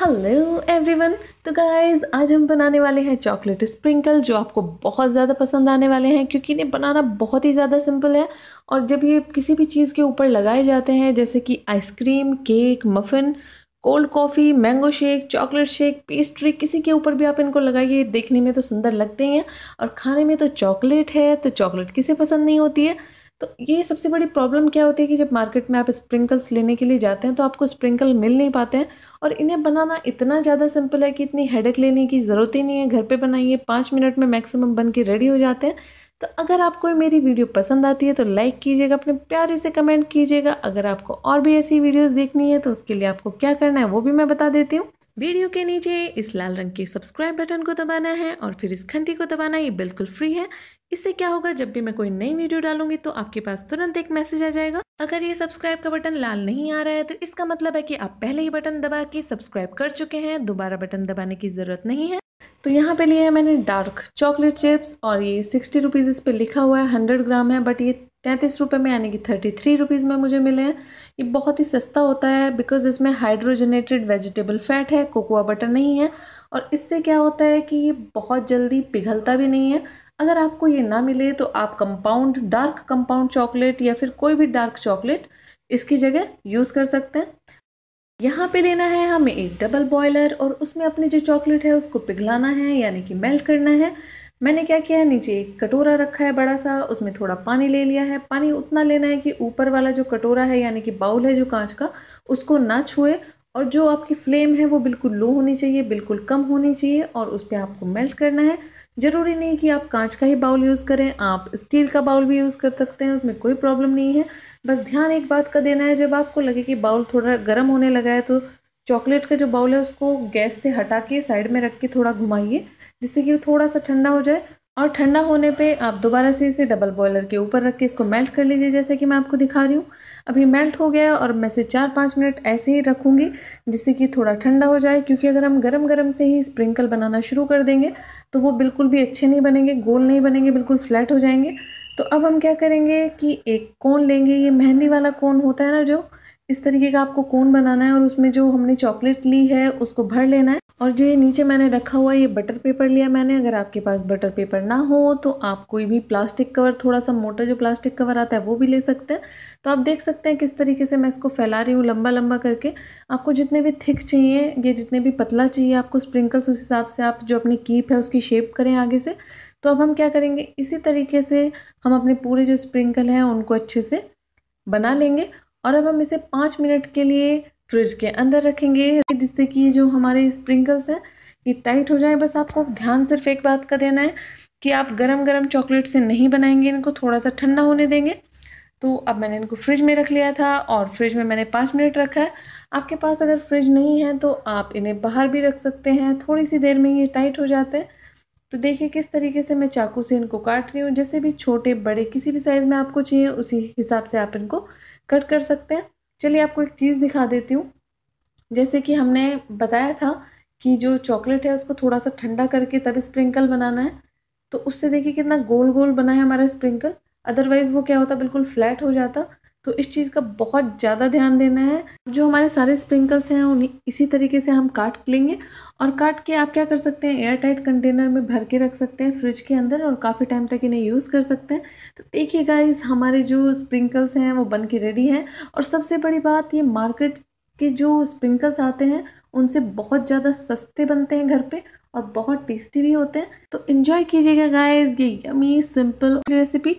hello everyone तो guys आज हम बनाने वाले हैं चॉकलेट स्प्रिंकल जो आपको बहुत ज़्यादा पसंद आने वाले हैं क्योंकि इन्हें बनाना बहुत ही ज़्यादा सिंपल है और जब ये किसी भी चीज़ के ऊपर लगाए जाते हैं जैसे कि ice cream cake muffin cold coffee mango shake chocolate shake pastry किसी के ऊपर भी आप इनको लगाइए देखने में तो सुंदर लगते हैं और खाने में तो चॉकलेट है तो चॉकलेट किसे पसंद नहीं होती है तो ये सबसे बड़ी प्रॉब्लम क्या होती है कि जब मार्केट में आप स्प्रिंकल्स लेने के लिए जाते हैं तो आपको स्प्रिंकल मिल नहीं पाते हैं और इन्हें बनाना इतना ज़्यादा सिंपल है कि इतनी हेडेक लेने की ज़रूरत ही नहीं है घर पे बनाइए पाँच मिनट में मैक्सिमम बन के रेडी हो जाते हैं तो अगर आपको मेरी वीडियो पसंद आती है तो लाइक कीजिएगा अपने प्यारे से कमेंट कीजिएगा अगर आपको और भी ऐसी वीडियोज़ देखनी है तो उसके लिए आपको क्या करना है वो भी मैं बता देती हूँ वीडियो के नीचे इस लाल रंग के सब्सक्राइब बटन को दबाना है और फिर इस घंटी को दबाना ये बिल्कुल फ्री है इससे क्या होगा जब भी मैं कोई नई वीडियो डालूंगी तो आपके पास तुरंत एक मैसेज आ जाएगा अगर ये सब्सक्राइब का बटन लाल नहीं आ रहा है तो इसका मतलब है कि आप पहले ही बटन दबा के सब्सक्राइब कर चुके हैं दोबारा बटन दबाने की ज़रूरत नहीं है तो यहाँ पे लिए है मैंने डार्क चॉकलेट चिप्स और ये सिक्सटी रुपीज़ इस पर लिखा हुआ है हंड्रेड ग्राम है बट ये तैंतीस रुपये में यानी कि थर्टी थ्री रुपीज़ में मुझे मिले हैं ये बहुत ही सस्ता होता है बिकॉज इसमें हाइड्रोजनेटेड वेजिटेबल फैट है कोकोआ बटर नहीं है और इससे क्या होता है कि ये बहुत जल्दी पिघलता भी नहीं है अगर आपको ये ना मिले तो आप कंपाउंड डार्क कंपाउंड चॉकलेट या फिर कोई भी डार्क चॉकलेट इसकी जगह यूज़ कर सकते हैं यहाँ पे लेना है हमें एक डबल बॉयलर और उसमें अपने जो चॉकलेट है उसको पिघलाना है यानी कि मेल्ट करना है मैंने क्या किया है नीचे एक कटोरा रखा है बड़ा सा उसमें थोड़ा पानी ले लिया है पानी उतना लेना है कि ऊपर वाला जो कटोरा है यानी कि बाउल है जो कांच का उसको ना छुए और जो आपकी फ्लेम है वो बिल्कुल लो होनी चाहिए बिल्कुल कम होनी चाहिए और उस पर आपको मेल्ट करना है ज़रूरी नहीं कि आप कांच का ही बाउल यूज़ करें आप स्टील का बाउल भी यूज़ कर सकते हैं उसमें कोई प्रॉब्लम नहीं है बस ध्यान एक बात का देना है जब आपको लगे कि बाउल थोड़ा गर्म होने लगा है तो चॉकलेट का जो बाउल है उसको गैस से हटा के साइड में रख के थोड़ा घुमाइए जिससे कि वो थोड़ा सा ठंडा हो जाए और ठंडा होने पे आप दोबारा से इसे डबल बॉयलर के ऊपर रख के इसको मेल्ट कर लीजिए जैसे कि मैं आपको दिखा रही हूँ अभी मेल्ट हो गया और मैं इसे चार पाँच मिनट ऐसे ही रखूँगी जिससे कि थोड़ा ठंडा हो जाए क्योंकि अगर हम गरम गरम से ही स्प्रिंकल बनाना शुरू कर देंगे तो वो बिल्कुल भी अच्छे नहीं बनेंगे गोल नहीं बनेंगे बिल्कुल फ्लैट हो जाएंगे तो अब हम क्या करेंगे कि एक कोन लेंगे ये मेहंदी वाला कोन होता है ना जो इस तरीके का आपको कोन बनाना है और उसमें जो हमने चॉकलेट ली है उसको भर लेना है और जो ये नीचे मैंने रखा हुआ है ये बटर पेपर लिया मैंने अगर आपके पास बटर पेपर ना हो तो आप कोई भी प्लास्टिक कवर थोड़ा सा मोटा जो प्लास्टिक कवर आता है वो भी ले सकते हैं तो आप देख सकते हैं किस तरीके से मैं इसको फैला रही हूँ लंबा लंबा करके आपको जितने भी थिक चाहिए ये जितने भी पतला चाहिए आपको स्प्रिंकल्स उस हिसाब से आप जो अपनी कीप है उसकी शेप करें आगे से तो अब हम क्या करेंगे इसी तरीके से हम अपने पूरे जो स्प्रिंकल हैं उनको अच्छे से बना लेंगे और अब हम इसे पाँच मिनट के लिए फ्रिज के अंदर रखेंगे जिससे कि ये जो हमारे स्प्रिंकल्स हैं ये टाइट हो जाए बस आपको ध्यान सिर्फ एक बात का देना है कि आप गरम गरम चॉकलेट से नहीं बनाएंगे इनको थोड़ा सा ठंडा होने देंगे तो अब मैंने इनको फ्रिज में रख लिया था और फ्रिज में मैंने पाँच मिनट रखा है आपके पास अगर फ्रिज नहीं है तो आप इन्हें बाहर भी रख सकते हैं थोड़ी सी देर में ये टाइट हो जाते हैं तो देखिए किस तरीके से मैं चाकू से इनको काट रही हूँ जैसे भी छोटे बड़े किसी भी साइज़ में आपको चाहिए उसी हिसाब से आप इनको कट कर सकते हैं चलिए आपको एक चीज़ दिखा देती हूँ जैसे कि हमने बताया था कि जो चॉकलेट है उसको थोड़ा सा ठंडा करके तब स्प्रिंकल बनाना है तो उससे देखिए कितना गोल गोल बना है हमारा स्प्रिंकल अदरवाइज़ वो क्या होता बिल्कुल फ्लैट हो जाता तो इस चीज़ का बहुत ज़्यादा ध्यान देना है जो हमारे सारे स्प्रिंकल्स हैं उन्हें इसी तरीके से हम काट लेंगे और काट के आप क्या कर सकते हैं एयर टाइट कंटेनर में भर के रख सकते हैं फ्रिज के अंदर और काफ़ी टाइम तक इन्हें यूज़ कर सकते हैं तो देखिए गाइस हमारे जो स्प्रिंकल्स हैं वो बन के रेडी हैं और सबसे बड़ी बात ये मार्केट के जो स्प्रिंकल्स आते हैं उनसे बहुत ज़्यादा सस्ते बनते हैं घर पर और बहुत टेस्टी भी होते हैं तो इन्जॉय कीजिएगा गाइज ये यमी सिंपल रेसिपी